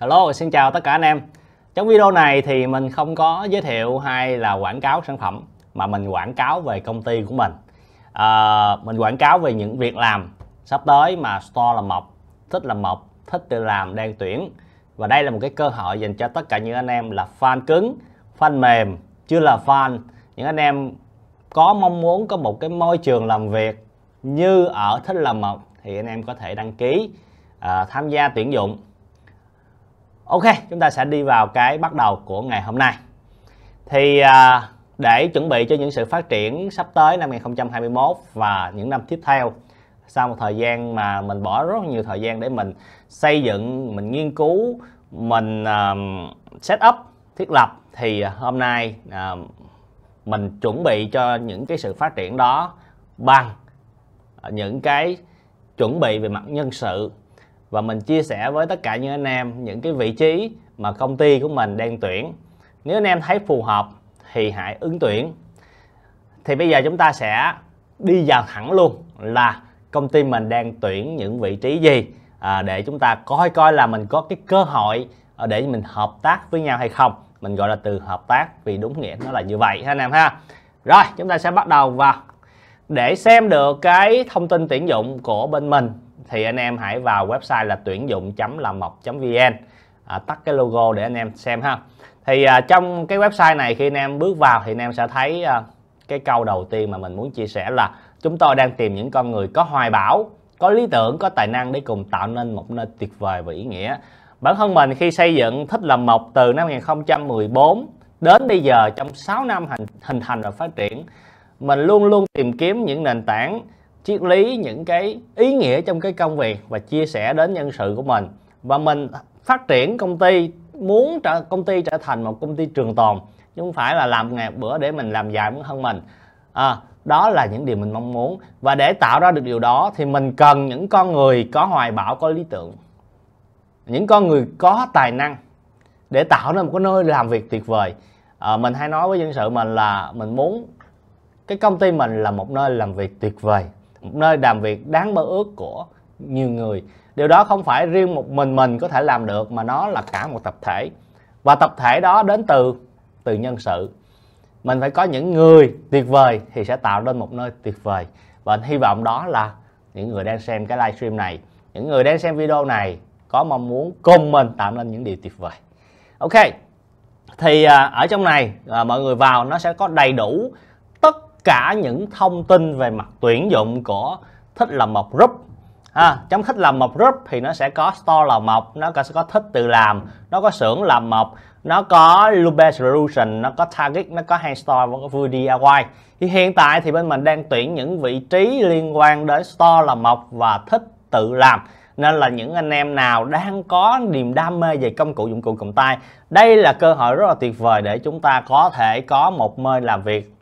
Hello, xin chào tất cả anh em. Trong video này thì mình không có giới thiệu hay là quảng cáo sản phẩm mà mình quảng cáo về công ty của mình. À, mình quảng cáo về những việc làm sắp tới mà store làm mộc, thích làm mộc, thích tự làm đang tuyển. Và đây là một cái cơ hội dành cho tất cả những anh em là fan cứng, fan mềm, chưa là fan, những anh em có mong muốn có một cái môi trường làm việc như ở thích làm mộc thì anh em có thể đăng ký à, tham gia tuyển dụng Ok, chúng ta sẽ đi vào cái bắt đầu của ngày hôm nay. Thì à, để chuẩn bị cho những sự phát triển sắp tới năm 2021 và những năm tiếp theo, sau một thời gian mà mình bỏ rất nhiều thời gian để mình xây dựng, mình nghiên cứu, mình uh, set up, thiết lập thì hôm nay à, mình chuẩn bị cho những cái sự phát triển đó bằng những cái chuẩn bị về mặt nhân sự và mình chia sẻ với tất cả những anh em những cái vị trí mà công ty của mình đang tuyển nếu anh em thấy phù hợp thì hãy ứng tuyển thì bây giờ chúng ta sẽ đi vào thẳng luôn là công ty mình đang tuyển những vị trí gì à, để chúng ta coi coi là mình có cái cơ hội à, để mình hợp tác với nhau hay không mình gọi là từ hợp tác vì đúng nghĩa nó là như vậy ha anh em ha rồi chúng ta sẽ bắt đầu vào để xem được cái thông tin tuyển dụng của bên mình thì anh em hãy vào website là tuyển dụng là mộc vn à, tắt cái logo để anh em xem ha thì à, trong cái website này khi anh em bước vào thì anh em sẽ thấy à, cái câu đầu tiên mà mình muốn chia sẻ là chúng tôi đang tìm những con người có hoài bão có lý tưởng có tài năng để cùng tạo nên một nơi tuyệt vời và ý nghĩa bản thân mình khi xây dựng thích làm mộc từ năm 2014 đến bây giờ trong 6 năm hình, hình thành và phát triển mình luôn luôn tìm kiếm những nền tảng triết lý những cái ý nghĩa trong cái công việc và chia sẻ đến nhân sự của mình và mình phát triển công ty muốn trở, công ty trở thành một công ty trường tồn chứ không phải là làm ngày bữa để mình làm dài muốn hơn mình à, đó là những điều mình mong muốn và để tạo ra được điều đó thì mình cần những con người có hoài bão có lý tưởng những con người có tài năng để tạo nên một cái nơi làm việc tuyệt vời à, mình hay nói với nhân sự mình là mình muốn cái công ty mình là một nơi làm việc tuyệt vời nơi làm việc đáng mơ ước của nhiều người điều đó không phải riêng một mình mình có thể làm được mà nó là cả một tập thể và tập thể đó đến từ từ nhân sự mình phải có những người tuyệt vời thì sẽ tạo nên một nơi tuyệt vời và hy vọng đó là những người đang xem cái livestream này những người đang xem video này có mong muốn cùng mình tạo nên những điều tuyệt vời ok thì à, ở trong này à, mọi người vào nó sẽ có đầy đủ cả những thông tin về mặt tuyển dụng của thích làm mộc group à, trong thích làm mộc group thì nó sẽ có store làm mộc nó sẽ có thích tự làm nó có xưởng làm mộc nó có Lube Solution, nó có Target, nó có store và có Vui DIY. Thì hiện tại thì bên mình đang tuyển những vị trí liên quan đến store làm mộc và thích tự làm. Nên là những anh em nào đang có niềm đam mê về công cụ dụng cụ cầm tay, đây là cơ hội rất là tuyệt vời để chúng ta có thể có một nơi làm việc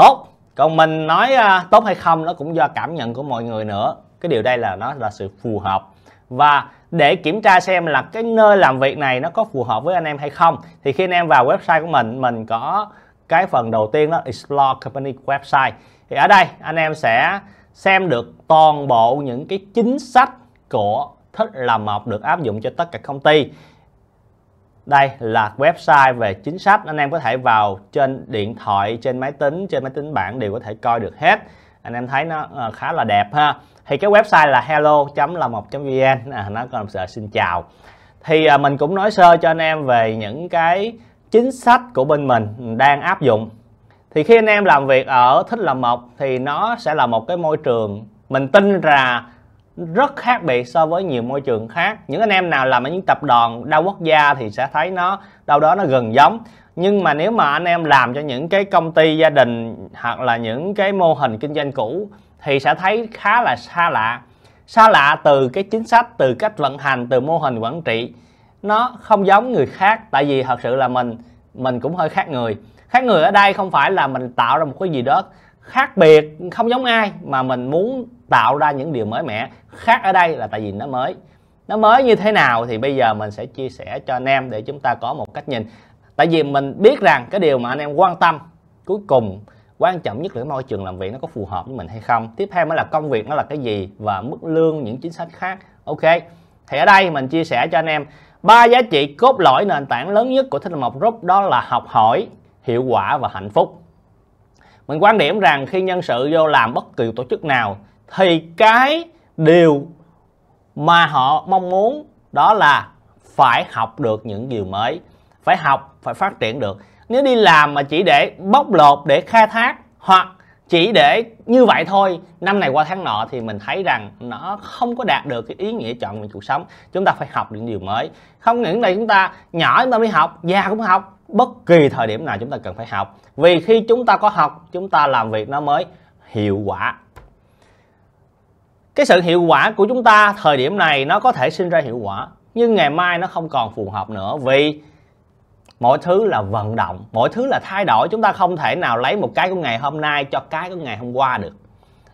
tốt còn mình nói uh, tốt hay không nó cũng do cảm nhận của mọi người nữa cái điều đây là nó là sự phù hợp và để kiểm tra xem là cái nơi làm việc này nó có phù hợp với anh em hay không thì khi anh em vào website của mình mình có cái phần đầu tiên đó explore company website thì ở đây anh em sẽ xem được toàn bộ những cái chính sách của thích làm mộc được áp dụng cho tất cả công ty đây là website về chính sách anh em có thể vào trên điện thoại trên máy tính trên máy tính bảng đều có thể coi được hết anh em thấy nó ờ, khá là đẹp ha thì cái website là hello là một vn à, nó còn sợ xin chào thì à, mình cũng nói sơ cho anh em về những cái chính sách của bên mình đang áp dụng thì khi anh em làm việc ở thích là một thì nó sẽ là một cái môi trường mình tin là rất khác biệt so với nhiều môi trường khác những anh em nào làm ở những tập đoàn đa quốc gia thì sẽ thấy nó đâu đó nó gần giống nhưng mà nếu mà anh em làm cho những cái công ty gia đình hoặc là những cái mô hình kinh doanh cũ thì sẽ thấy khá là xa lạ xa lạ từ cái chính sách từ cách vận hành từ mô hình quản trị nó không giống người khác tại vì thật sự là mình mình cũng hơi khác người khác người ở đây không phải là mình tạo ra một cái gì đó khác biệt không giống ai mà mình muốn tạo ra những điều mới mẻ khác ở đây là tại vì nó mới nó mới như thế nào thì bây giờ mình sẽ chia sẻ cho anh em để chúng ta có một cách nhìn tại vì mình biết rằng cái điều mà anh em quan tâm cuối cùng quan trọng nhất là môi trường làm việc nó có phù hợp với mình hay không tiếp theo mới là công việc nó là cái gì và mức lương những chính sách khác ok thì ở đây mình chia sẻ cho anh em ba giá trị cốt lõi nền tảng lớn nhất của thích một group đó là học hỏi hiệu quả và hạnh phúc mình quan điểm rằng khi nhân sự vô làm bất kỳ tổ chức nào thì cái điều mà họ mong muốn đó là phải học được những điều mới phải học phải phát triển được nếu đi làm mà chỉ để bóc lột để khai thác hoặc chỉ để như vậy thôi năm này qua tháng nọ thì mình thấy rằng nó không có đạt được cái ý nghĩa chọn mình cuộc sống chúng ta phải học những điều mới không những đây chúng ta nhỏ chúng ta mới học già cũng học bất kỳ thời điểm nào chúng ta cần phải học vì khi chúng ta có học chúng ta làm việc nó mới hiệu quả cái sự hiệu quả của chúng ta thời điểm này nó có thể sinh ra hiệu quả nhưng ngày mai nó không còn phù hợp nữa vì mọi thứ là vận động mọi thứ là thay đổi chúng ta không thể nào lấy một cái của ngày hôm nay cho cái của ngày hôm qua được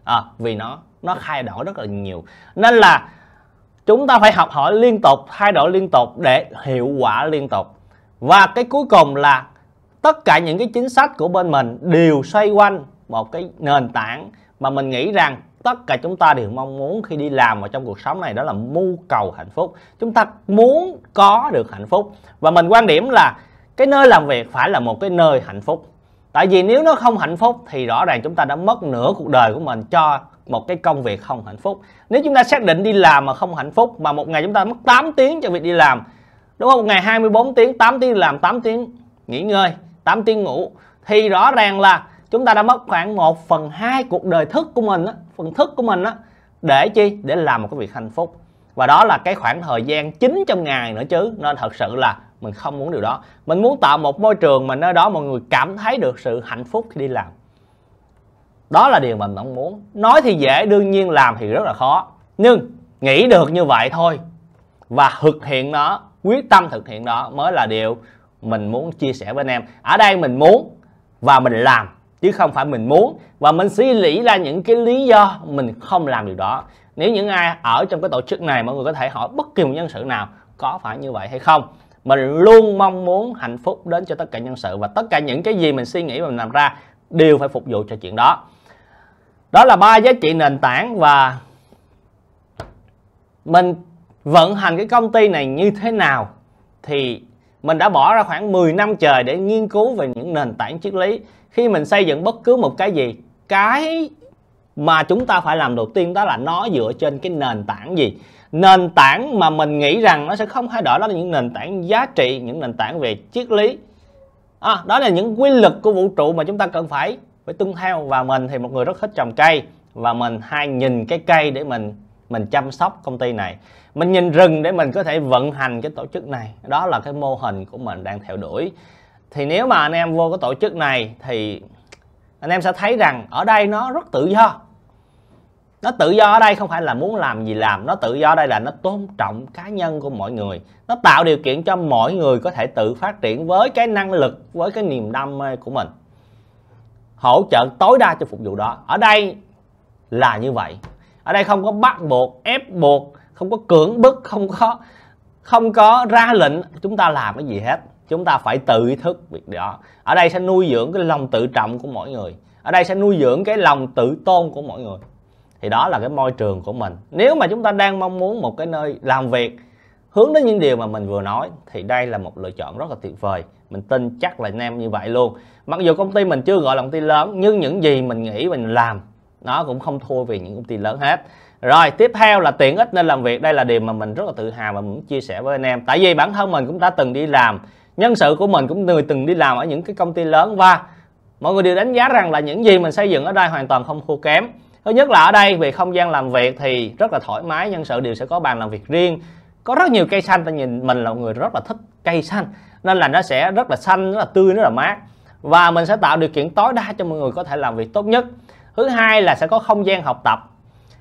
à, vì nó nó thay đổi rất là nhiều nên là chúng ta phải học hỏi liên tục thay đổi liên tục để hiệu quả liên tục và cái cuối cùng là tất cả những cái chính sách của bên mình đều xoay quanh một cái nền tảng mà mình nghĩ rằng tất cả chúng ta đều mong muốn khi đi làm ở trong cuộc sống này đó là mưu cầu hạnh phúc chúng ta muốn có được hạnh phúc và mình quan điểm là cái nơi làm việc phải là một cái nơi hạnh phúc tại vì nếu nó không hạnh phúc thì rõ ràng chúng ta đã mất nửa cuộc đời của mình cho một cái công việc không hạnh phúc nếu chúng ta xác định đi làm mà không hạnh phúc mà một ngày chúng ta mất 8 tiếng cho việc đi làm đúng không ngày 24 tiếng 8 tiếng làm 8 tiếng nghỉ ngơi 8 tiếng ngủ thì rõ ràng là chúng ta đã mất khoảng 1 phần 2 cuộc đời thức của mình á, phần thức của mình á, để chi để làm một cái việc hạnh phúc và đó là cái khoảng thời gian chính trong ngày nữa chứ nên thật sự là mình không muốn điều đó mình muốn tạo một môi trường mà nơi đó mọi người cảm thấy được sự hạnh phúc khi đi làm đó là điều mình mong muốn nói thì dễ đương nhiên làm thì rất là khó nhưng nghĩ được như vậy thôi và thực hiện nó quyết tâm thực hiện đó mới là điều mình muốn chia sẻ với anh em ở đây mình muốn và mình làm chứ không phải mình muốn và mình suy lý ra những cái lý do mình không làm điều đó nếu những ai ở trong cái tổ chức này mọi người có thể hỏi bất kỳ một nhân sự nào có phải như vậy hay không mình luôn mong muốn hạnh phúc đến cho tất cả nhân sự và tất cả những cái gì mình suy nghĩ và mình làm ra đều phải phục vụ cho chuyện đó đó là ba giá trị nền tảng và mình vận hành cái công ty này như thế nào thì mình đã bỏ ra khoảng 10 năm trời để nghiên cứu về những nền tảng triết lý khi mình xây dựng bất cứ một cái gì cái mà chúng ta phải làm đầu tiên đó là nó dựa trên cái nền tảng gì nền tảng mà mình nghĩ rằng nó sẽ không thay đổi đó là những nền tảng giá trị những nền tảng về triết lý à, đó là những quy luật của vũ trụ mà chúng ta cần phải phải tuân theo và mình thì một người rất thích trồng cây và mình hay nhìn cái cây để mình mình chăm sóc công ty này mình nhìn rừng để mình có thể vận hành cái tổ chức này đó là cái mô hình của mình đang theo đuổi thì nếu mà anh em vô cái tổ chức này thì anh em sẽ thấy rằng ở đây nó rất tự do nó tự do ở đây không phải là muốn làm gì làm nó tự do ở đây là nó tôn trọng cá nhân của mọi người nó tạo điều kiện cho mọi người có thể tự phát triển với cái năng lực với cái niềm đam mê của mình hỗ trợ tối đa cho phục vụ đó ở đây là như vậy ở đây không có bắt buộc ép buộc không có cưỡng bức không có không có ra lệnh chúng ta làm cái gì hết chúng ta phải tự ý thức việc đó ở đây sẽ nuôi dưỡng cái lòng tự trọng của mỗi người ở đây sẽ nuôi dưỡng cái lòng tự tôn của mỗi người thì đó là cái môi trường của mình nếu mà chúng ta đang mong muốn một cái nơi làm việc hướng đến những điều mà mình vừa nói thì đây là một lựa chọn rất là tuyệt vời mình tin chắc là anh em như vậy luôn mặc dù công ty mình chưa gọi là công ty lớn nhưng những gì mình nghĩ mình làm nó cũng không thua về những công ty lớn hết rồi tiếp theo là tiện ích nên làm việc đây là điều mà mình rất là tự hào và muốn chia sẻ với anh em tại vì bản thân mình cũng đã từng đi làm nhân sự của mình cũng người từng đi làm ở những cái công ty lớn và mọi người đều đánh giá rằng là những gì mình xây dựng ở đây hoàn toàn không thua kém thứ nhất là ở đây về không gian làm việc thì rất là thoải mái nhân sự đều sẽ có bàn làm việc riêng có rất nhiều cây xanh ta nhìn mình là một người rất là thích cây xanh nên là nó sẽ rất là xanh rất là tươi rất là mát và mình sẽ tạo điều kiện tối đa cho mọi người có thể làm việc tốt nhất thứ hai là sẽ có không gian học tập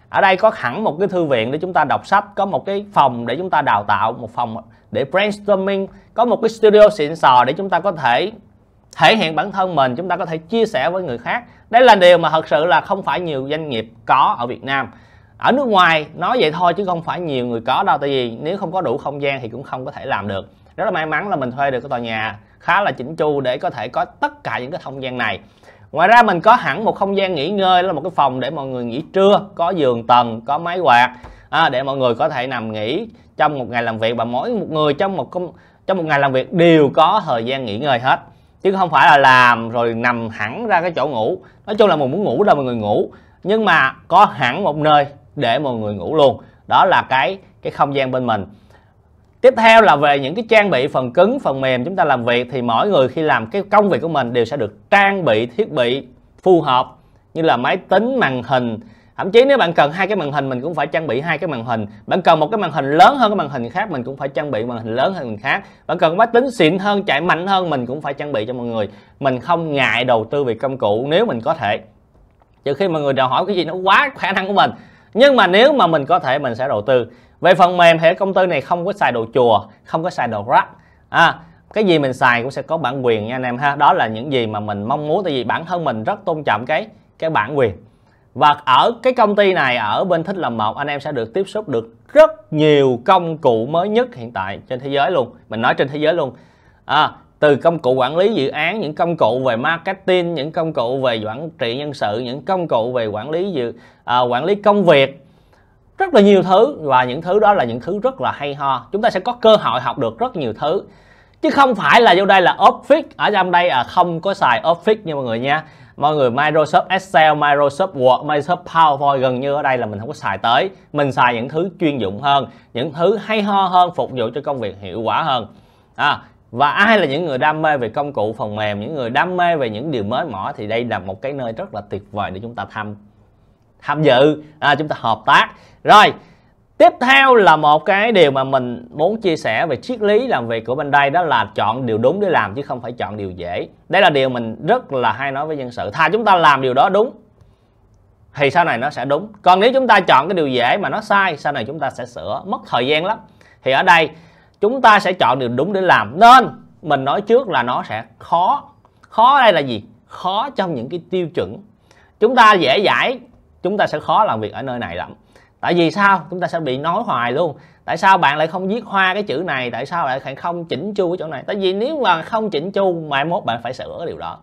ở đây có hẳn một cái thư viện để chúng ta đọc sách có một cái phòng để chúng ta đào tạo một phòng để brainstorming có một cái studio xịn sò để chúng ta có thể thể hiện bản thân mình chúng ta có thể chia sẻ với người khác đấy là điều mà thật sự là không phải nhiều doanh nghiệp có ở Việt Nam ở nước ngoài nói vậy thôi chứ không phải nhiều người có đâu tại vì nếu không có đủ không gian thì cũng không có thể làm được rất là may mắn là mình thuê được cái tòa nhà khá là chỉnh chu để có thể có tất cả những cái không gian này ngoài ra mình có hẳn một không gian nghỉ ngơi là một cái phòng để mọi người nghỉ trưa có giường tầng có máy quạt à, để mọi người có thể nằm nghỉ trong một ngày làm việc và mỗi một người trong một công trong một ngày làm việc đều có thời gian nghỉ ngơi hết chứ không phải là làm rồi nằm hẳn ra cái chỗ ngủ nói chung là mình muốn ngủ đâu mọi người ngủ nhưng mà có hẳn một nơi để mọi người ngủ luôn đó là cái cái không gian bên mình tiếp theo là về những cái trang bị phần cứng phần mềm chúng ta làm việc thì mỗi người khi làm cái công việc của mình đều sẽ được trang bị thiết bị phù hợp như là máy tính màn hình thậm chí nếu bạn cần hai cái màn hình mình cũng phải trang bị hai cái màn hình bạn cần một cái màn hình lớn hơn cái màn hình khác mình cũng phải trang bị màn hình lớn hơn mình khác bạn cần máy tính xịn hơn chạy mạnh hơn mình cũng phải trang bị cho mọi người mình không ngại đầu tư về công cụ nếu mình có thể trừ khi mọi người đòi hỏi cái gì nó quá khả năng của mình nhưng mà nếu mà mình có thể mình sẽ đầu tư về phần mềm thì công ty này không có xài đồ chùa không có xài đồ rác à, cái gì mình xài cũng sẽ có bản quyền nha anh em ha đó là những gì mà mình mong muốn tại vì bản thân mình rất tôn trọng cái cái bản quyền và ở cái công ty này ở bên thích làm một anh em sẽ được tiếp xúc được rất nhiều công cụ mới nhất hiện tại trên thế giới luôn mình nói trên thế giới luôn à, từ công cụ quản lý dự án những công cụ về marketing những công cụ về quản trị nhân sự những công cụ về quản lý dự à, quản lý công việc rất là nhiều thứ và những thứ đó là những thứ rất là hay ho chúng ta sẽ có cơ hội học được rất nhiều thứ chứ không phải là vô đây là office ở trong đây à, không có xài office nha mọi người nha mọi người Microsoft Excel, Microsoft Word, Microsoft PowerPoint gần như ở đây là mình không có xài tới mình xài những thứ chuyên dụng hơn những thứ hay ho hơn phục vụ cho công việc hiệu quả hơn à, và ai là những người đam mê về công cụ phần mềm những người đam mê về những điều mới mẻ thì đây là một cái nơi rất là tuyệt vời để chúng ta tham tham dự à, chúng ta hợp tác rồi tiếp theo là một cái điều mà mình muốn chia sẻ về triết lý làm việc của bên đây đó là chọn điều đúng để làm chứ không phải chọn điều dễ đây là điều mình rất là hay nói với nhân sự thà chúng ta làm điều đó đúng thì sau này nó sẽ đúng còn nếu chúng ta chọn cái điều dễ mà nó sai sau này chúng ta sẽ sửa mất thời gian lắm thì ở đây chúng ta sẽ chọn điều đúng để làm nên mình nói trước là nó sẽ khó khó đây là gì khó trong những cái tiêu chuẩn chúng ta dễ giải chúng ta sẽ khó làm việc ở nơi này lắm tại vì sao chúng ta sẽ bị nói hoài luôn tại sao bạn lại không viết hoa cái chữ này tại sao lại không chỉnh chu cái chỗ này tại vì nếu mà không chỉnh chu mai mốt bạn phải sửa điều đó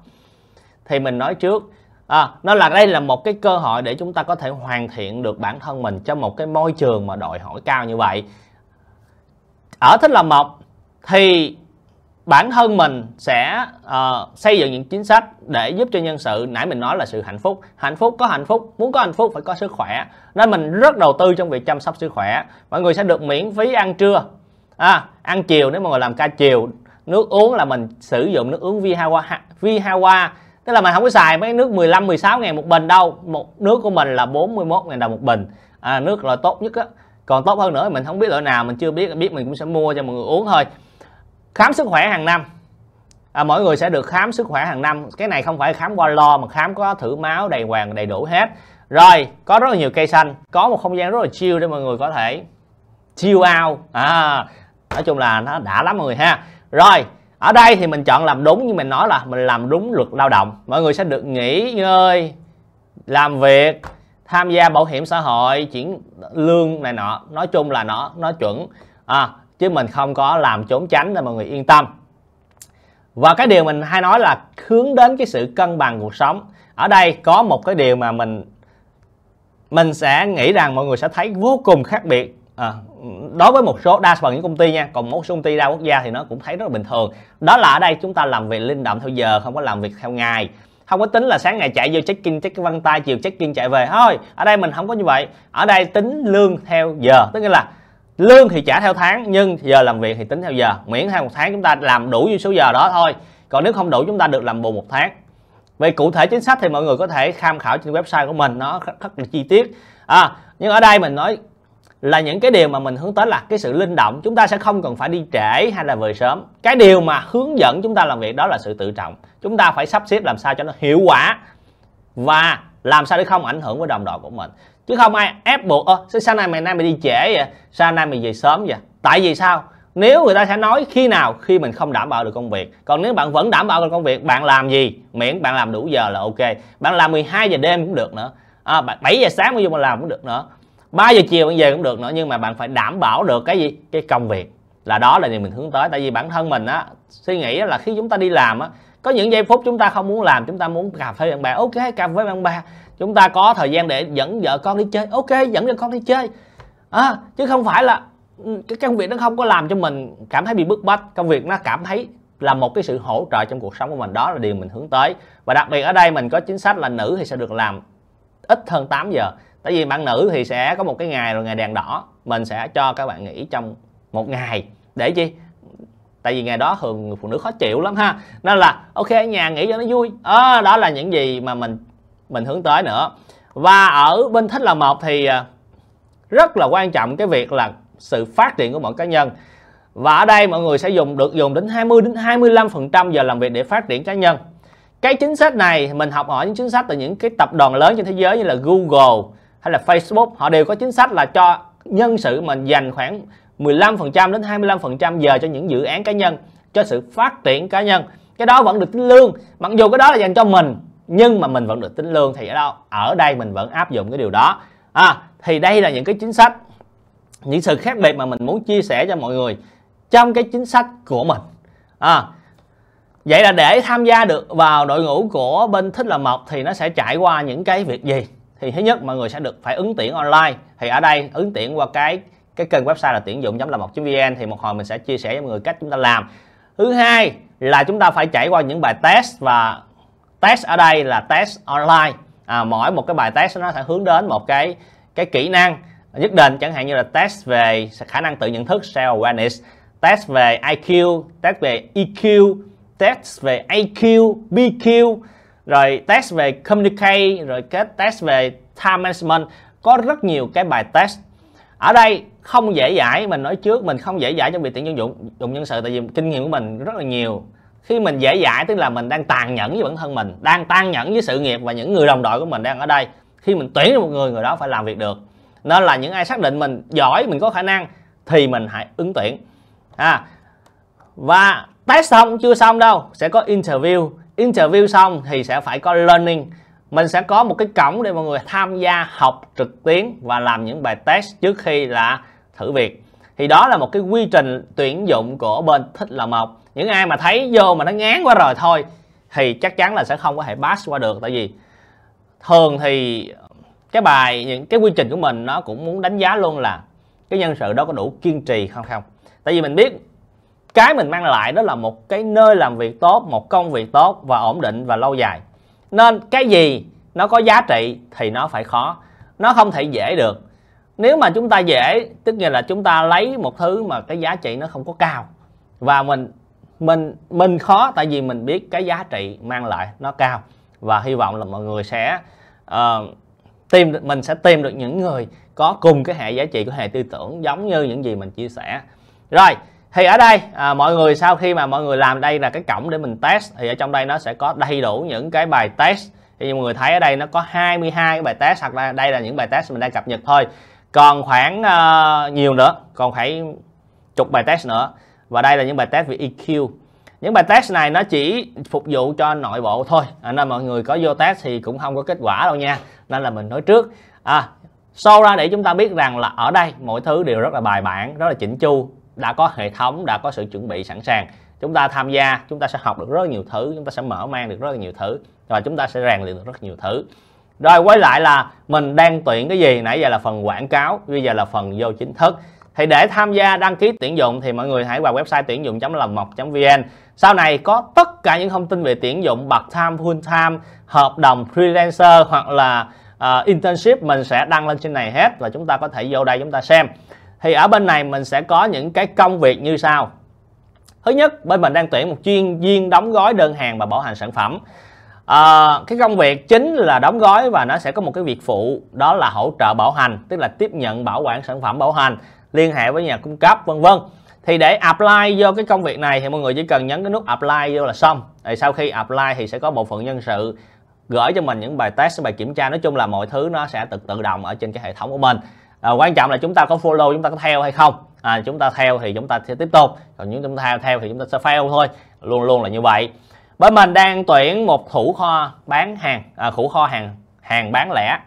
thì mình nói trước à, nó là đây là một cái cơ hội để chúng ta có thể hoàn thiện được bản thân mình trong một cái môi trường mà đòi hỏi cao như vậy ở thích là một, thì bản thân mình sẽ uh, xây dựng những chính sách để giúp cho nhân sự nãy mình nói là sự hạnh phúc hạnh phúc có hạnh phúc muốn có hạnh phúc phải có sức khỏe nên mình rất đầu tư trong việc chăm sóc sức khỏe mọi người sẽ được miễn phí ăn trưa à, ăn chiều nếu mọi người làm ca chiều nước uống là mình sử dụng nước uống Vihawa Vihawa tức là mình không có xài mấy nước 15 16 ngàn một bình đâu một nước của mình là 41 ngàn đồng một bình à, nước là tốt nhất á còn tốt hơn nữa mình không biết loại nào mình chưa biết biết mình cũng sẽ mua cho mọi người uống thôi khám sức khỏe hàng năm à, mỗi người sẽ được khám sức khỏe hàng năm cái này không phải khám qua lo mà khám có thử máu đầy hoàng đầy đủ hết rồi có rất là nhiều cây xanh có một không gian rất là chill để mọi người có thể chill out à nói chung là nó đã lắm mọi người ha rồi ở đây thì mình chọn làm đúng như mình nói là mình làm đúng luật lao động mọi người sẽ được nghỉ ngơi làm việc tham gia bảo hiểm xã hội chuyển lương này nọ nói chung là nó nó chuẩn à, chứ mình không có làm trốn tránh nên mọi người yên tâm và cái điều mình hay nói là hướng đến cái sự cân bằng cuộc sống ở đây có một cái điều mà mình mình sẽ nghĩ rằng mọi người sẽ thấy vô cùng khác biệt à, đối với một số đa phần những công ty nha còn một số công ty đa quốc gia thì nó cũng thấy rất là bình thường đó là ở đây chúng ta làm việc linh động theo giờ không có làm việc theo ngày không có tính là sáng ngày chạy vô check in check văn tay chiều check in chạy về thôi ở đây mình không có như vậy ở đây tính lương theo giờ tức là lương thì trả theo tháng nhưng giờ làm việc thì tính theo giờ miễn hai một tháng chúng ta làm đủ như số giờ đó thôi còn nếu không đủ chúng ta được làm bù một tháng về cụ thể chính sách thì mọi người có thể tham khảo trên website của mình nó rất, là chi tiết à, nhưng ở đây mình nói là những cái điều mà mình hướng tới là cái sự linh động chúng ta sẽ không cần phải đi trễ hay là về sớm cái điều mà hướng dẫn chúng ta làm việc đó là sự tự trọng chúng ta phải sắp xếp làm sao cho nó hiệu quả và làm sao để không ảnh hưởng với đồng đội của mình chứ không ai ép buộc ơ sao nay mày nay mày đi trễ vậy sao nay mày về sớm vậy tại vì sao nếu người ta sẽ nói khi nào khi mình không đảm bảo được công việc còn nếu bạn vẫn đảm bảo được công việc bạn làm gì miễn bạn làm đủ giờ là ok bạn làm 12 giờ đêm cũng được nữa à, 7 giờ sáng mới vô mà làm cũng được nữa 3 giờ chiều bạn về cũng được nữa nhưng mà bạn phải đảm bảo được cái gì cái công việc là đó là điều mình hướng tới tại vì bản thân mình á suy nghĩ là khi chúng ta đi làm á có những giây phút chúng ta không muốn làm chúng ta muốn cà phê bạn bè ok cà phê bạn bè chúng ta có thời gian để dẫn vợ con đi chơi ok dẫn vợ con đi chơi à, chứ không phải là ừ, cái công việc nó không có làm cho mình cảm thấy bị bức bách công việc nó cảm thấy là một cái sự hỗ trợ trong cuộc sống của mình đó là điều mình hướng tới và đặc biệt ở đây mình có chính sách là nữ thì sẽ được làm ít hơn 8 giờ tại vì bạn nữ thì sẽ có một cái ngày rồi ngày đèn đỏ mình sẽ cho các bạn nghỉ trong một ngày để chi tại vì ngày đó thường phụ nữ khó chịu lắm ha nên là ok ở nhà nghỉ cho nó vui à, đó là những gì mà mình mình hướng tới nữa và ở bên thích là một thì à, rất là quan trọng cái việc là sự phát triển của mỗi cá nhân và ở đây mọi người sẽ dùng được dùng đến 20 đến 25% phần trăm giờ làm việc để phát triển cá nhân. Cái chính sách này mình học hỏi những chính sách từ những cái tập đoàn lớn trên thế giới như là Google hay là Facebook, họ đều có chính sách là cho nhân sự mình dành khoảng 15% phần trăm đến 25% phần trăm giờ cho những dự án cá nhân, cho sự phát triển cá nhân. Cái đó vẫn được lương, mặc dù cái đó là dành cho mình nhưng mà mình vẫn được tính lương thì ở đâu ở đây mình vẫn áp dụng cái điều đó à, thì đây là những cái chính sách những sự khác biệt mà mình muốn chia sẻ cho mọi người trong cái chính sách của mình à, vậy là để tham gia được vào đội ngũ của bên thích là mộc thì nó sẽ trải qua những cái việc gì thì thứ nhất mọi người sẽ được phải ứng tuyển online thì ở đây ứng tuyển qua cái cái kênh website là tuyển dụng là mộc vn thì một hồi mình sẽ chia sẻ cho mọi người cách chúng ta làm thứ hai là chúng ta phải trải qua những bài test và test ở đây là test online à, mỗi một cái bài test nó sẽ hướng đến một cái cái kỹ năng nhất định chẳng hạn như là test về khả năng tự nhận thức self awareness test về IQ test về EQ test về AQ BQ rồi test về communicate rồi cái test về time management có rất nhiều cái bài test ở đây không dễ giải. mình nói trước mình không dễ giải cho việc tuyển dụng dụng nhân sự tại vì kinh nghiệm của mình rất là nhiều khi mình dễ dãi tức là mình đang tàn nhẫn với bản thân mình đang tàn nhẫn với sự nghiệp và những người đồng đội của mình đang ở đây khi mình tuyển được một người người đó phải làm việc được nên là những ai xác định mình giỏi mình có khả năng thì mình hãy ứng tuyển à, và test xong chưa xong đâu sẽ có interview interview xong thì sẽ phải có learning mình sẽ có một cái cổng để mọi người tham gia học trực tuyến và làm những bài test trước khi là thử việc thì đó là một cái quy trình tuyển dụng của bên thích là một những ai mà thấy vô mà nó ngán quá rồi thôi thì chắc chắn là sẽ không có thể pass qua được tại vì thường thì cái bài những cái quy trình của mình nó cũng muốn đánh giá luôn là cái nhân sự đó có đủ kiên trì không không tại vì mình biết cái mình mang lại đó là một cái nơi làm việc tốt một công việc tốt và ổn định và lâu dài nên cái gì nó có giá trị thì nó phải khó nó không thể dễ được nếu mà chúng ta dễ tức nghĩa là chúng ta lấy một thứ mà cái giá trị nó không có cao và mình mình mình khó tại vì mình biết cái giá trị mang lại nó cao và hy vọng là mọi người sẽ uh, tìm mình sẽ tìm được những người có cùng cái hệ giá trị của hệ tư tưởng giống như những gì mình chia sẻ rồi thì ở đây à, mọi người sau khi mà mọi người làm đây là cái cổng để mình test thì ở trong đây nó sẽ có đầy đủ những cái bài test thì mọi người thấy ở đây nó có 22 cái bài test hoặc là đây là những bài test mình đang cập nhật thôi còn khoảng uh, nhiều nữa còn phải chục bài test nữa và đây là những bài test về EQ những bài test này nó chỉ phục vụ cho nội bộ thôi à, nên mọi người có vô test thì cũng không có kết quả đâu nha nên là mình nói trước à, sâu ra để chúng ta biết rằng là ở đây mọi thứ đều rất là bài bản rất là chỉnh chu đã có hệ thống đã có sự chuẩn bị sẵn sàng chúng ta tham gia chúng ta sẽ học được rất nhiều thứ chúng ta sẽ mở mang được rất là nhiều thứ và chúng ta sẽ rèn luyện được rất nhiều thứ rồi quay lại là mình đang tuyển cái gì nãy giờ là phần quảng cáo bây giờ là phần vô chính thức thì để tham gia đăng ký tuyển dụng thì mọi người hãy vào website tuyển dụng lồng mộc vn sau này có tất cả những thông tin về tuyển dụng part time full time hợp đồng freelancer hoặc là uh, internship mình sẽ đăng lên trên này hết và chúng ta có thể vô đây chúng ta xem thì ở bên này mình sẽ có những cái công việc như sau thứ nhất bên mình đang tuyển một chuyên viên đóng gói đơn hàng và bảo hành sản phẩm à, cái công việc chính là đóng gói và nó sẽ có một cái việc phụ đó là hỗ trợ bảo hành tức là tiếp nhận bảo quản sản phẩm bảo hành liên hệ với nhà cung cấp vân vân thì để apply vô cái công việc này thì mọi người chỉ cần nhấn cái nút apply vô là xong thì sau khi apply thì sẽ có bộ phận nhân sự gửi cho mình những bài test bài kiểm tra nói chung là mọi thứ nó sẽ tự tự động ở trên cái hệ thống của mình à, quan trọng là chúng ta có follow chúng ta có theo hay không à, chúng ta theo thì chúng ta sẽ tiếp tục còn những chúng ta theo, theo thì chúng ta sẽ fail thôi luôn luôn là như vậy bên mình đang tuyển một thủ kho bán hàng à, thủ kho hàng hàng bán lẻ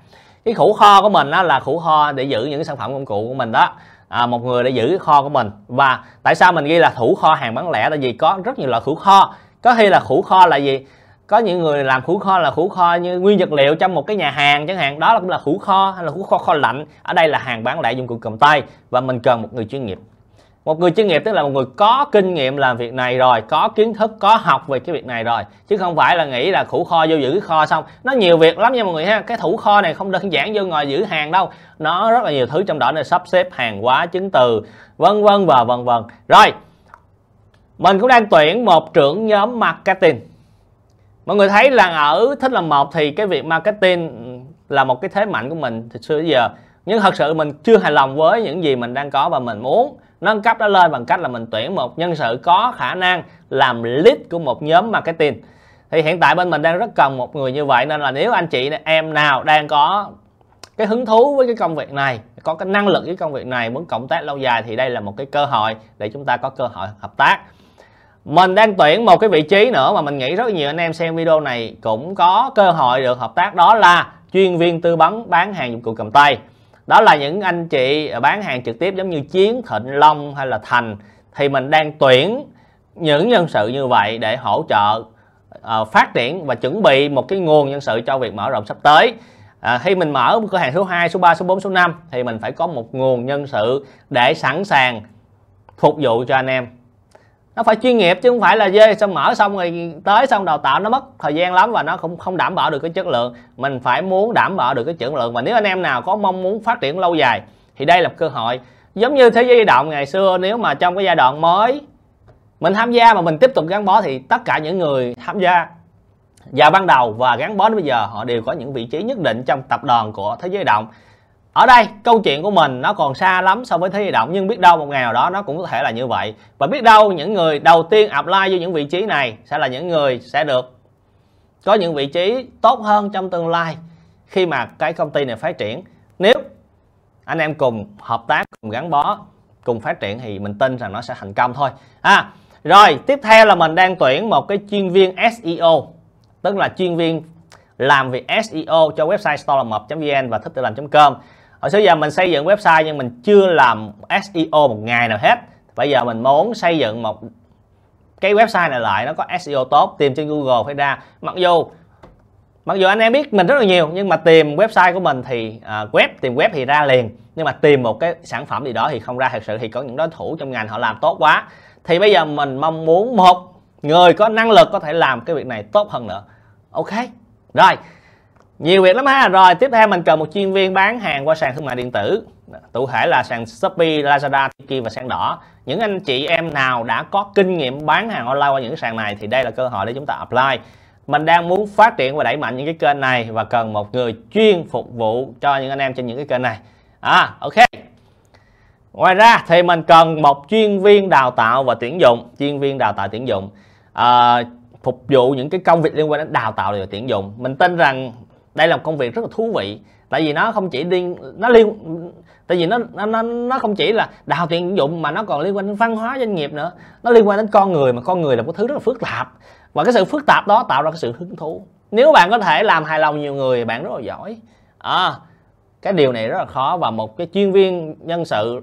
cái khủ kho của mình đó là khủ kho để giữ những sản phẩm công cụ của mình đó à, một người để giữ cái kho của mình và tại sao mình ghi là thủ kho hàng bán lẻ tại vì có rất nhiều loại thủ kho có khi là thủ kho là gì có những người làm thủ kho là thủ kho như nguyên vật liệu trong một cái nhà hàng chẳng hạn đó là cũng là thủ kho hay là thủ kho kho lạnh ở đây là hàng bán lẻ dụng cụ cầm tay và mình cần một người chuyên nghiệp một người chuyên nghiệp tức là một người có kinh nghiệm làm việc này rồi có kiến thức có học về cái việc này rồi chứ không phải là nghĩ là thủ kho vô giữ cái kho xong nó nhiều việc lắm nha mọi người ha cái thủ kho này không đơn giản vô ngồi giữ hàng đâu nó rất là nhiều thứ trong đó này sắp xếp hàng hóa chứng từ vân vân và vân vân rồi mình cũng đang tuyển một trưởng nhóm marketing mọi người thấy là ở thích là một thì cái việc marketing là một cái thế mạnh của mình từ xưa đến giờ nhưng thật sự mình chưa hài lòng với những gì mình đang có và mình muốn nâng cấp nó lên bằng cách là mình tuyển một nhân sự có khả năng làm lead của một nhóm marketing thì hiện tại bên mình đang rất cần một người như vậy nên là nếu anh chị em nào đang có cái hứng thú với cái công việc này có cái năng lực với công việc này muốn cộng tác lâu dài thì đây là một cái cơ hội để chúng ta có cơ hội hợp tác mình đang tuyển một cái vị trí nữa mà mình nghĩ rất nhiều anh em xem video này cũng có cơ hội được hợp tác đó là chuyên viên tư vấn bán hàng dụng cụ cầm tay đó là những anh chị ờ, bán hàng trực tiếp giống như chiến thịnh long hay là thành thì mình đang tuyển những nhân sự như vậy để hỗ trợ uh, phát triển và chuẩn bị một cái nguồn nhân sự cho việc mở rộng sắp tới à, khi mình mở một cửa hàng số 2, số 3, số 4, số 5 thì mình phải có một nguồn nhân sự để sẵn sàng phục vụ cho anh em nó phải chuyên nghiệp chứ không phải là dê xong mở xong rồi tới xong đào tạo nó mất thời gian lắm và nó không không đảm bảo được cái chất lượng mình phải muốn đảm bảo được cái chất lượng và nếu anh em nào có mong muốn phát triển lâu dài thì đây là cơ hội giống như thế giới di động ngày xưa nếu mà trong cái giai đoạn mới mình tham gia mà mình tiếp tục gắn bó thì tất cả những người tham gia và ban đầu và gắn bó đến bây giờ họ đều có những vị trí nhất định trong tập đoàn của thế giới di động ở đây câu chuyện của mình nó còn xa lắm so với thế di động nhưng biết đâu một ngày nào đó nó cũng có thể là như vậy và biết đâu những người đầu tiên apply vô những vị trí này sẽ là những người sẽ được có những vị trí tốt hơn trong tương lai khi mà cái công ty này phát triển nếu anh em cùng hợp tác cùng gắn bó cùng phát triển thì mình tin rằng nó sẽ thành công thôi à rồi tiếp theo là mình đang tuyển một cái chuyên viên SEO tức là chuyên viên làm việc SEO cho website store vn và thích tự làm.com hồi xưa giờ mình xây dựng website nhưng mình chưa làm SEO một ngày nào hết bây giờ mình muốn xây dựng một cái website này lại nó có SEO tốt tìm trên Google phải ra mặc dù mặc dù anh em biết mình rất là nhiều nhưng mà tìm website của mình thì uh, web tìm web thì ra liền nhưng mà tìm một cái sản phẩm gì đó thì không ra thật sự thì có những đối thủ trong ngành họ làm tốt quá thì bây giờ mình mong muốn một người có năng lực có thể làm cái việc này tốt hơn nữa ok rồi nhiều việc lắm ha rồi tiếp theo mình cần một chuyên viên bán hàng qua sàn thương mại điện tử cụ thể là sàn shopee lazada tiki và sàn đỏ những anh chị em nào đã có kinh nghiệm bán hàng online qua những sàn này thì đây là cơ hội để chúng ta apply mình đang muốn phát triển và đẩy mạnh những cái kênh này và cần một người chuyên phục vụ cho những anh em trên những cái kênh này à ok ngoài ra thì mình cần một chuyên viên đào tạo và tuyển dụng chuyên viên đào tạo tuyển dụng à, phục vụ những cái công việc liên quan đến đào tạo và tuyển dụng mình tin rằng đây là một công việc rất là thú vị tại vì nó không chỉ liên nó liên tại vì nó nó nó không chỉ là đào tuyển dụng mà nó còn liên quan đến văn hóa doanh nghiệp nữa nó liên quan đến con người mà con người là một thứ rất là phức tạp và cái sự phức tạp đó tạo ra cái sự hứng thú nếu bạn có thể làm hài lòng nhiều người bạn rất là giỏi à, cái điều này rất là khó và một cái chuyên viên nhân sự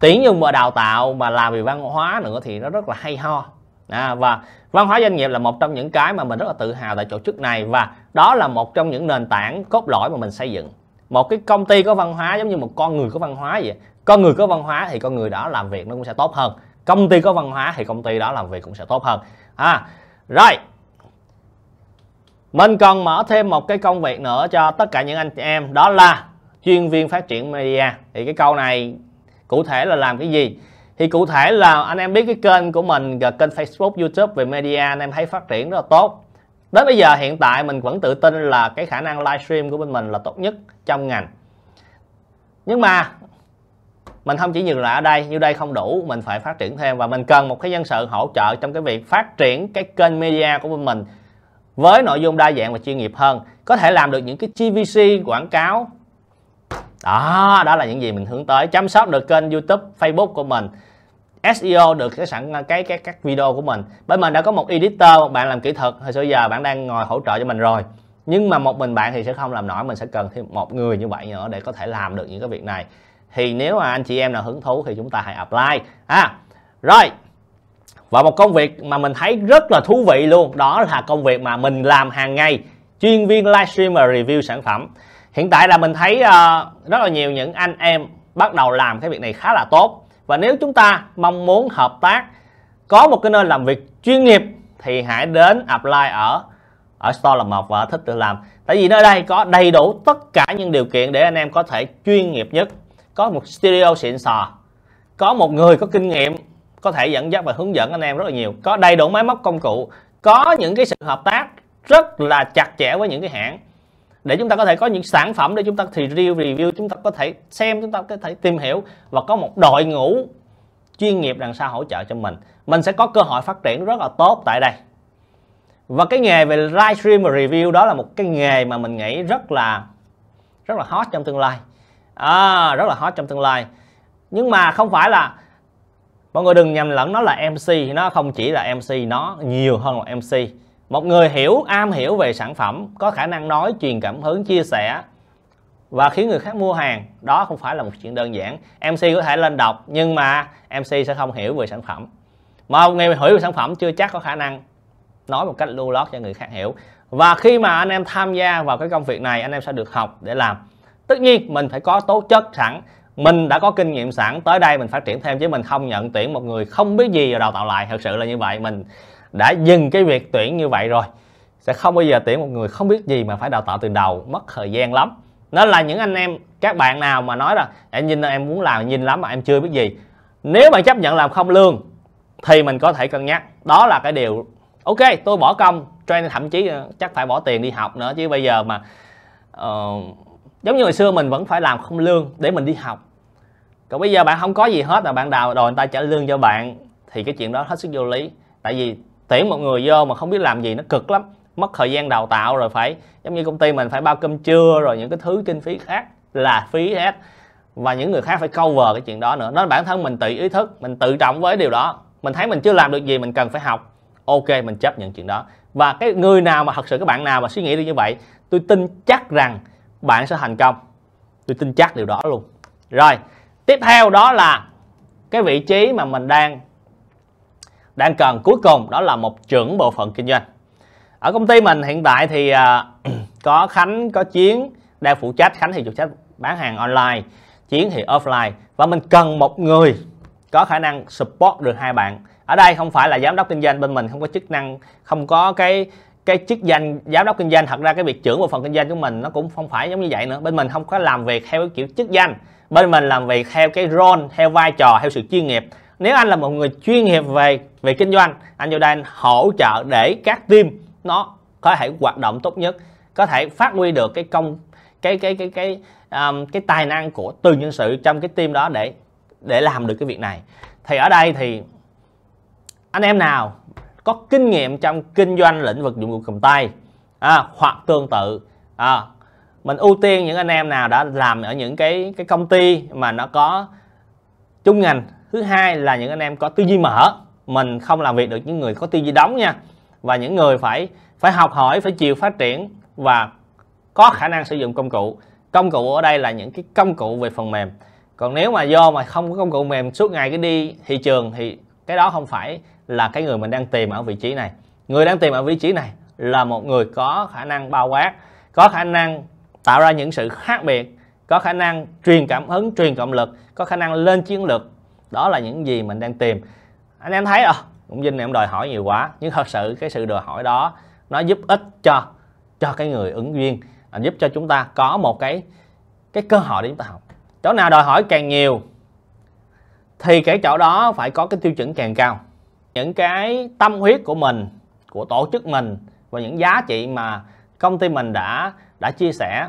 tuyển dụng và đào tạo mà làm về văn hóa nữa thì nó rất là hay ho à, và văn hóa doanh nghiệp là một trong những cái mà mình rất là tự hào tại tổ chức này và đó là một trong những nền tảng cốt lõi mà mình xây dựng một cái công ty có văn hóa giống như một con người có văn hóa vậy con người có văn hóa thì con người đó làm việc nó cũng sẽ tốt hơn công ty có văn hóa thì công ty đó làm việc cũng sẽ tốt hơn à, rồi mình cần mở thêm một cái công việc nữa cho tất cả những anh chị em đó là chuyên viên phát triển media thì cái câu này cụ thể là làm cái gì thì cụ thể là anh em biết cái kênh của mình kênh facebook youtube về media anh em thấy phát triển rất là tốt Đến bây giờ hiện tại mình vẫn tự tin là cái khả năng livestream của bên mình là tốt nhất trong ngành. Nhưng mà mình không chỉ dừng lại ở đây, như đây không đủ, mình phải phát triển thêm và mình cần một cái nhân sự hỗ trợ trong cái việc phát triển cái kênh media của bên mình với nội dung đa dạng và chuyên nghiệp hơn, có thể làm được những cái TVC quảng cáo. Đó, đó là những gì mình hướng tới, chăm sóc được kênh YouTube, Facebook của mình SEO được cái sẵn cái cái các video của mình bởi mình đã có một editor một bạn làm kỹ thuật hồi xưa giờ bạn đang ngồi hỗ trợ cho mình rồi nhưng mà một mình bạn thì sẽ không làm nổi mình sẽ cần thêm một người như vậy nữa để có thể làm được những cái việc này thì nếu mà anh chị em nào hứng thú thì chúng ta hãy apply à rồi và một công việc mà mình thấy rất là thú vị luôn đó là công việc mà mình làm hàng ngày chuyên viên livestream và review sản phẩm hiện tại là mình thấy uh, rất là nhiều những anh em bắt đầu làm cái việc này khá là tốt và nếu chúng ta mong muốn hợp tác có một cái nơi làm việc chuyên nghiệp thì hãy đến apply ở ở store làm một và ở thích tự làm tại vì nơi đây có đầy đủ tất cả những điều kiện để anh em có thể chuyên nghiệp nhất có một studio xịn sò có một người có kinh nghiệm có thể dẫn dắt và hướng dẫn anh em rất là nhiều có đầy đủ máy móc công cụ có những cái sự hợp tác rất là chặt chẽ với những cái hãng để chúng ta có thể có những sản phẩm để chúng ta thì review chúng ta có thể xem chúng ta có thể tìm hiểu và có một đội ngũ chuyên nghiệp đằng sau hỗ trợ cho mình mình sẽ có cơ hội phát triển rất là tốt tại đây và cái nghề về livestream và review đó là một cái nghề mà mình nghĩ rất là rất là hot trong tương lai à, rất là hot trong tương lai nhưng mà không phải là mọi người đừng nhầm lẫn nó là mc nó không chỉ là mc nó nhiều hơn là mc một người hiểu am hiểu về sản phẩm có khả năng nói truyền cảm hứng chia sẻ và khiến người khác mua hàng đó không phải là một chuyện đơn giản mc có thể lên đọc nhưng mà mc sẽ không hiểu về sản phẩm mà một người hiểu về sản phẩm chưa chắc có khả năng nói một cách lưu lót cho người khác hiểu và khi mà anh em tham gia vào cái công việc này anh em sẽ được học để làm tất nhiên mình phải có tố chất sẵn mình đã có kinh nghiệm sẵn tới đây mình phát triển thêm chứ mình không nhận tuyển một người không biết gì và đào tạo lại thật sự là như vậy mình đã dừng cái việc tuyển như vậy rồi sẽ không bao giờ tuyển một người không biết gì mà phải đào tạo từ đầu mất thời gian lắm Nó là những anh em các bạn nào mà nói là em nhìn em muốn làm nhìn lắm mà em chưa biết gì nếu mà chấp nhận làm không lương thì mình có thể cân nhắc đó là cái điều ok tôi bỏ công training thậm chí ờ, chắc phải bỏ tiền đi học nữa chứ bây giờ mà uh, giống như hồi xưa mình vẫn phải làm không lương để mình đi học còn bây giờ bạn không có gì hết là bạn đào đòi người ta trả lương cho bạn thì cái chuyện đó hết sức vô lý tại vì tuyển một người vô mà không biết làm gì nó cực lắm mất thời gian đào tạo rồi phải giống như công ty mình phải bao cơm trưa rồi những cái thứ kinh phí khác là phí hết và những người khác phải câu vờ cái chuyện đó nữa nên bản thân mình tự ý thức mình tự trọng với điều đó mình thấy mình chưa làm được gì mình cần phải học ok mình chấp nhận chuyện đó và cái người nào mà thật sự các bạn nào mà suy nghĩ được như vậy tôi tin chắc rằng bạn sẽ thành công tôi tin chắc điều đó luôn rồi tiếp theo đó là cái vị trí mà mình đang đang cần cuối cùng đó là một trưởng bộ phận kinh doanh ở công ty mình hiện tại thì à, có khánh có chiến đang phụ trách khánh thì phụ trách bán hàng online chiến thì offline và mình cần một người có khả năng support được hai bạn ở đây không phải là giám đốc kinh doanh bên mình không có chức năng không có cái cái chức danh giám đốc kinh doanh thật ra cái việc trưởng bộ phận kinh doanh của mình nó cũng không phải giống như vậy nữa bên mình không có làm việc theo cái kiểu chức danh bên mình làm việc theo cái role theo vai trò theo sự chuyên nghiệp nếu anh là một người chuyên nghiệp về về kinh doanh anh vô đây anh hỗ trợ để các team nó có thể hoạt động tốt nhất có thể phát huy được cái công cái cái cái cái um, cái tài năng của từng nhân sự trong cái team đó để để làm được cái việc này thì ở đây thì anh em nào có kinh nghiệm trong kinh doanh lĩnh vực dụng cụ cầm tay à, hoặc tương tự à, mình ưu tiên những anh em nào đã làm ở những cái cái công ty mà nó có chung ngành thứ hai là những anh em có tư duy mở mình không làm việc được những người có tư duy đóng nha và những người phải phải học hỏi phải chịu phát triển và có khả năng sử dụng công cụ công cụ ở đây là những cái công cụ về phần mềm còn nếu mà do mà không có công cụ mềm suốt ngày cứ đi thị trường thì cái đó không phải là cái người mình đang tìm ở vị trí này người đang tìm ở vị trí này là một người có khả năng bao quát có khả năng tạo ra những sự khác biệt có khả năng truyền cảm hứng truyền cộng lực có khả năng lên chiến lược đó là những gì mình đang tìm anh em thấy rồi ờ, cũng vinh em đòi hỏi nhiều quá nhưng thật sự cái sự đòi hỏi đó nó giúp ích cho cho cái người ứng viên à, giúp cho chúng ta có một cái cái cơ hội để chúng ta học chỗ nào đòi hỏi càng nhiều thì cái chỗ đó phải có cái tiêu chuẩn càng cao những cái tâm huyết của mình của tổ chức mình và những giá trị mà công ty mình đã đã chia sẻ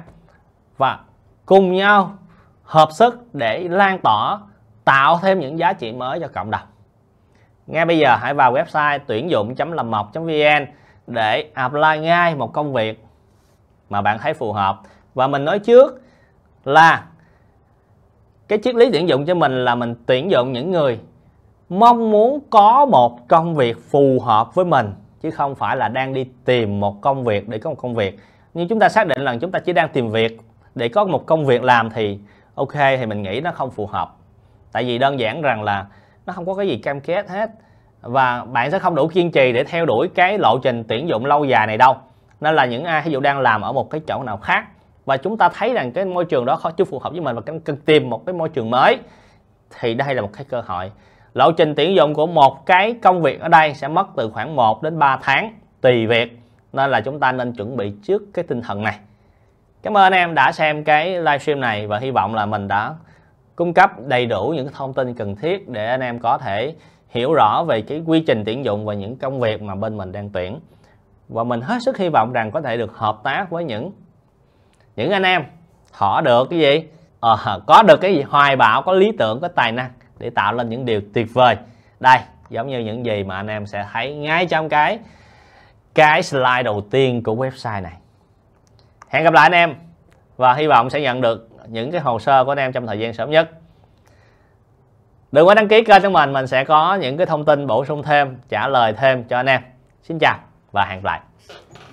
và cùng nhau hợp sức để lan tỏa tạo thêm những giá trị mới cho cộng đồng ngay bây giờ hãy vào website tuyển dụng làm mộc vn để apply ngay một công việc mà bạn thấy phù hợp và mình nói trước là cái triết lý tuyển dụng cho mình là mình tuyển dụng những người mong muốn có một công việc phù hợp với mình chứ không phải là đang đi tìm một công việc để có một công việc nhưng chúng ta xác định là chúng ta chỉ đang tìm việc để có một công việc làm thì ok thì mình nghĩ nó không phù hợp tại vì đơn giản rằng là nó không có cái gì cam kết hết và bạn sẽ không đủ kiên trì để theo đuổi cái lộ trình tuyển dụng lâu dài này đâu nên là những ai ví dụ đang làm ở một cái chỗ nào khác và chúng ta thấy rằng cái môi trường đó khó chưa phù hợp với mình và cần tìm một cái môi trường mới thì đây là một cái cơ hội lộ trình tuyển dụng của một cái công việc ở đây sẽ mất từ khoảng 1 đến 3 tháng tùy việc nên là chúng ta nên chuẩn bị trước cái tinh thần này cảm ơn em đã xem cái livestream này và hy vọng là mình đã cung cấp đầy đủ những thông tin cần thiết để anh em có thể hiểu rõ về cái quy trình tuyển dụng và những công việc mà bên mình đang tuyển và mình hết sức hy vọng rằng có thể được hợp tác với những những anh em họ được cái gì à, có được cái gì hoài bão có lý tưởng có tài năng để tạo lên những điều tuyệt vời đây giống như những gì mà anh em sẽ thấy ngay trong cái cái slide đầu tiên của website này hẹn gặp lại anh em và hy vọng sẽ nhận được những cái hồ sơ của anh em trong thời gian sớm nhất đừng quên đăng ký kênh của mình mình sẽ có những cái thông tin bổ sung thêm trả lời thêm cho anh em xin chào và hẹn gặp lại